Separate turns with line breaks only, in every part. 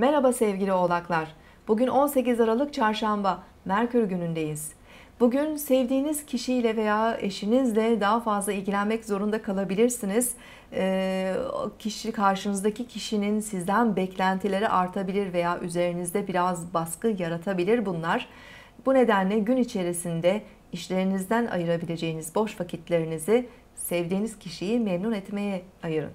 Merhaba sevgili oğlaklar. Bugün 18 Aralık Çarşamba, Merkür günündeyiz. Bugün sevdiğiniz kişiyle veya eşinizle daha fazla ilgilenmek zorunda kalabilirsiniz. E, kişi karşınızdaki kişinin sizden beklentileri artabilir veya üzerinizde biraz baskı yaratabilir bunlar. Bu nedenle gün içerisinde işlerinizden ayırabileceğiniz boş vakitlerinizi sevdiğiniz kişiyi memnun etmeye ayırın.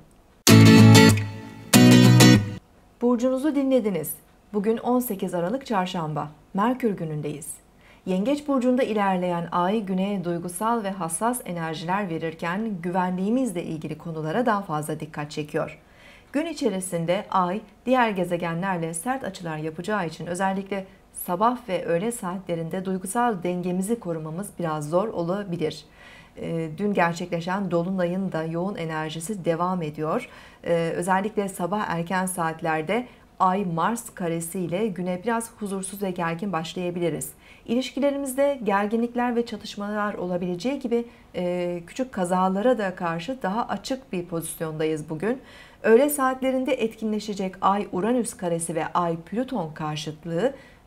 Burcunuzu dinlediniz. Bugün 18 Aralık Çarşamba, Merkür günündeyiz. Yengeç burcunda ilerleyen ay güneye duygusal ve hassas enerjiler verirken güvenliğimizle ilgili konulara daha fazla dikkat çekiyor. Gün içerisinde ay diğer gezegenlerle sert açılar yapacağı için özellikle sabah ve öğle saatlerinde duygusal dengemizi korumamız biraz zor olabilir. Ee, dün gerçekleşen dolunayın da yoğun enerjisi devam ediyor. Ee, özellikle sabah erken saatlerde Ay Mars karesi ile güne biraz huzursuz ve gergin başlayabiliriz. İlişkilerimizde gerginlikler ve çatışmalar olabileceği gibi e, küçük kazalara da karşı daha açık bir pozisyondayız bugün. Öğle saatlerinde etkinleşecek Ay Uranüs karesi ve Ay Plüton karşıtlığı